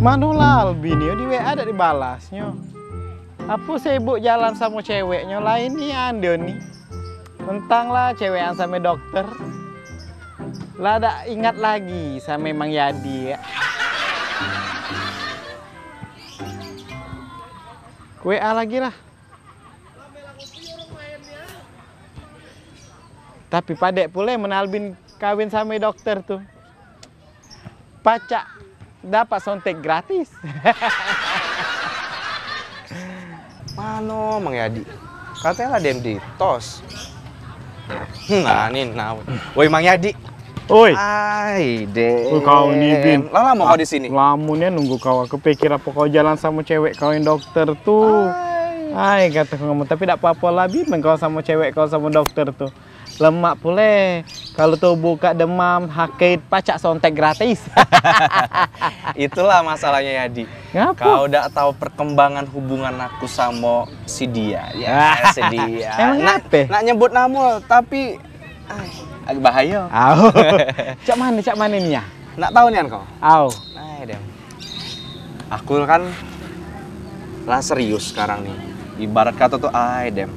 Manula bini, di WA ada dibalasnya. Apa sibuk jalan sama ceweknya lain nih Ando nih. Tentang lah yang sama dokter. Lah ada ingat lagi sama memang Yadi ya. WA lagi lah. Tapi padek pula menalbin kawin sama dokter tuh. Pacak dapat sontek gratis. Mano, Mang Yadi? Katanya lah dem di tos. Nah, hmm, ini nah. Woi, Mang Yadi. woi, Ai, deh. kau nih, Bin. Lah lama kau di ah, sini. Lamunnya nunggu kau. Aku pikir apa kau jalan sama cewek kau yang dokter tuh. Ai, Ay, kata kamu. Tapi tidak apa-apa lah, Bin. Kau sama cewek kau sama dokter tuh lemak pula kalau tuh buka demam hakit pacak sontek gratis itulah masalahnya Yadi kau udah tahu perkembangan hubungan aku sama si dia ya si dia emang nak, nak nyebut namul tapi agak bahaya Au. cak mana cak mana ini ya nak tahu nih kau aku kan lah serius sekarang nih ibarat kata tuh ay dem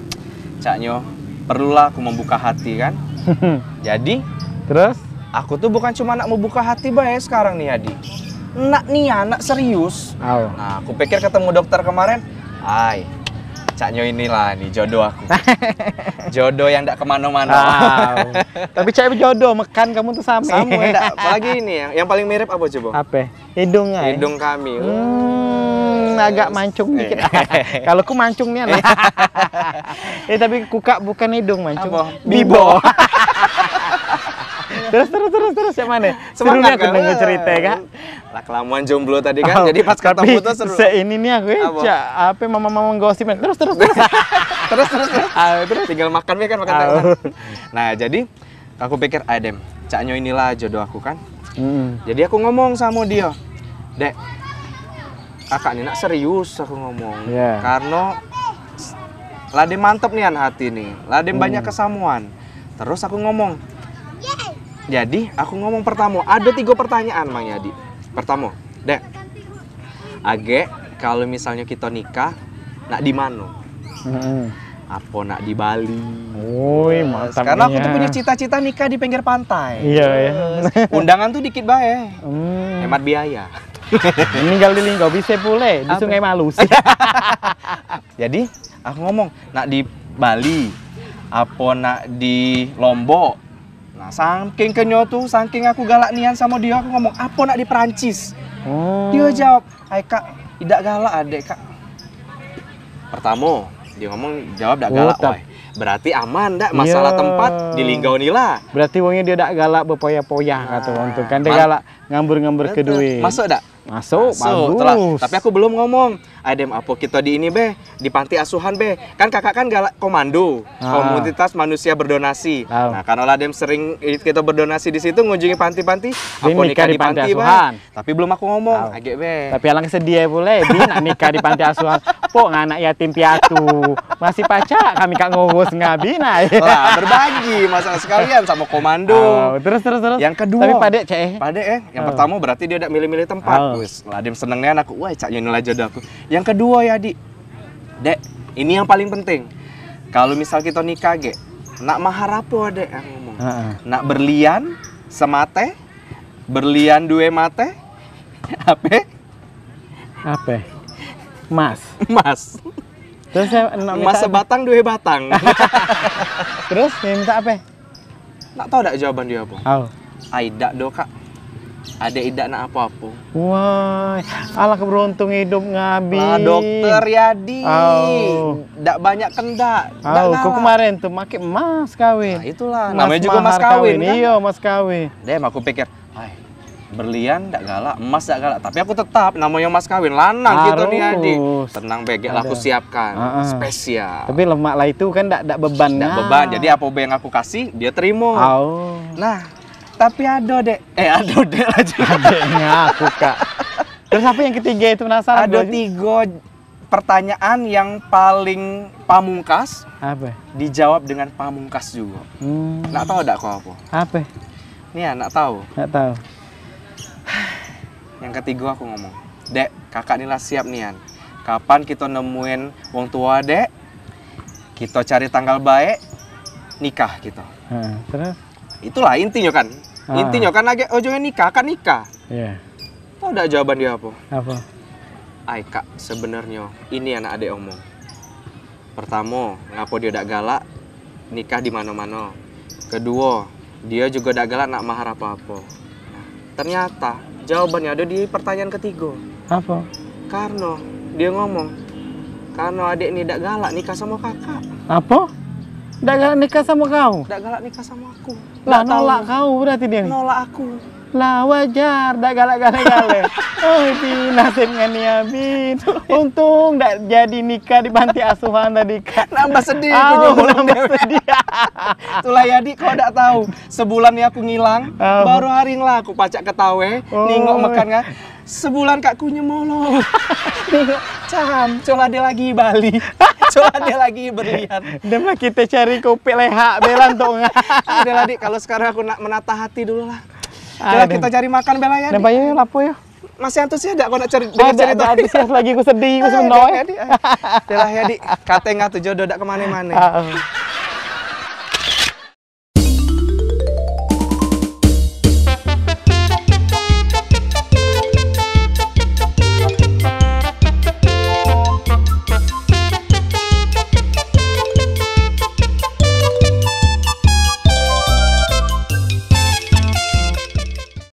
caknyo perlulah aku membuka hati kan jadi terus aku tuh bukan cuma nak membuka hati bae sekarang nih Adi, nak nih anak serius oh. nah aku pikir ketemu dokter kemarin ay caknya inilah nih jodoh aku jodoh yang tidak kemana-mana Oh. tapi cewek jodoh makan kamu tuh sama sama apalagi ini yang paling mirip apa coba apa hidung hidung kami hmm agak mancung dikit. Iya. Kalau ku mancungnya anak. eh tapi kuka bukan hidung mancung. Apa? Bibo. terus terus terus terus yang mana? Serunya kan? aku dengar cerita kan. Lah kelamaan jomblo tadi kan, oh, jadi pas kata putus seru. Se ini nih aku ya, apa mama-mama gosip terus terus terus terus terus terus. Ah, terus tinggal makan ya kan makan. Nah jadi aku pikir adem, ah, caknya inilah jodoh aku kan. Mm. Jadi aku ngomong sama dia, dek kakak nih nak serius aku ngomong yeah. karena lade mantep nih an hati nih lade hmm. banyak kesamuan terus aku ngomong jadi aku ngomong pertama ada tiga pertanyaan mang Yadi pertama dek age kalau misalnya kita nikah nak di mana hmm. apa nak di Bali Woi mantap karena aku tuh punya cita-cita nikah di pinggir pantai iya iya. undangan tuh dikit bae hmm. hemat biaya meninggal di Linggo bisa pule di Apa? Sungai Malus jadi aku ngomong nak di Bali apa nak di Lombok nah saking kenyo tuh saking aku galak nian sama dia aku ngomong apa nak di Perancis oh. dia jawab ay kak tidak galak adek kak pertama dia ngomong jawab tidak oh, galak oh, berarti aman dak masalah yeah. tempat di Linggau nila berarti wongnya dia dak galak bepoya-poya nah, kata wong tuh kan dia galak ngambur-ngambur ke duit masuk dak Masuk, Masuk bagus. Telah. Tapi aku belum ngomong. Adem apa kita di ini be, di panti asuhan be. Kan kakak kan galak komando, ah. komunitas manusia berdonasi. Ah. Nah, karena Adem sering kita berdonasi di situ ngunjungi panti-panti, aku nikah di panti, panti asuhan. Be. Tapi belum aku ngomong, ah. agak be. Tapi alang sedia boleh, di nikah di panti asuhan. po anak yatim piatu, masih pacak kami kak ngurus ngabina. Lah, berbagi masalah sekalian sama komando. Ah. Terus terus terus. Yang kedua. Tapi pade ceh. Pade eh, yang ah. pertama berarti dia udah milih-milih tempat. Ah bagus. lah dia senengnya anakku. Wah, cak nyono aja aku. Yang kedua ya, Di. Dek, ini yang paling penting. Kalau misal kita nikah, ge, nak mahar apa, Dek? Yang ngomong. Uh Nak berlian semate, berlian dua mate, apa? Apa? Mas. Mas. Terus saya Mas sebatang dua batang. Terus minta apa? Nak tahu dak jawaban dia apa? Oh. Aida do kak ada tidak nak apa-apa. Wah, ala keberuntung hidup ngabi. Lah dokter Yadi. Tidak banyak kendak. Oh, ku kemarin tuh makin emas kawin. Nah, itulah mas namanya juga mas kawin. kawin kan? Iya, mas kawin. Deh, aku pikir, "Hai, berlian tidak galak, emas tidak galak, tapi aku tetap namanya mas kawin lanang Harus. gitu nih Adi. Tenang bege, aku siapkan uh -uh. spesial. Tapi lemak lah itu kan tidak beban. Tidak beban. Jadi apa yang aku kasih dia terima. Oh. Nah, tapi ado dek. Eh ado dek aja Adeknya aku kak. Terus apa yang ketiga itu penasaran? Ada tiga pertanyaan yang paling pamungkas. Apa? Dijawab dengan pamungkas juga. Hmm. Nak tahu tidak kau apa? Apa? ya nak tahu. Nak tahu. yang ketiga aku ngomong, dek kakak inilah siap nian. Kapan kita nemuin wong tua dek? Kita cari tanggal baik, nikah kita. Hmm, terus? Itulah intinya kan. Ah. Intinya kan lagi ojo nikah kan nikah. Iya. Yeah. Tahu enggak jawaban dia apa? Apa? Ai kak sebenarnya ini anak adek omong. Pertama, ngapo dia udah galak nikah di mana-mana. Kedua, dia juga udah galak nak mahar apa-apa. Nah, ternyata jawabannya ada di pertanyaan ketiga. Apa? Karena dia ngomong, karena adik ini udah galak nikah sama kakak. Apa? Nggak galak nikah sama kau? Nggak galak nikah sama aku. Lah nolak kau berarti dia nih? Nolak aku. Lah wajar, nggak galak-galak-galak. oh nasib nasibnya amin. Untung nggak jadi nikah di panti asuhan tadi kak. Nambah sedih. Oh, nambah sedih yadi, kau tidak tahu. Sebulan ya aku ngilang, oh. baru hari lah aku pacak ketawe, oh. ningok makan kan. Sebulan kak kunya molo, Cam, cola dia lagi Bali. Cola dia lagi berlian. Dema kita cari kopi leha belan tuh. Udah yadi, kalau sekarang aku nak menata hati dulu lah. Coba kita cari makan Bela ya. Dampaknya ya lapo ya. Masih antusias enggak kau nak cari dengar cerita? Ada antusias lagi ku sedih, ku senoy. Telah ya Dik, enggak tuh jodoh enggak kemana mana-mana.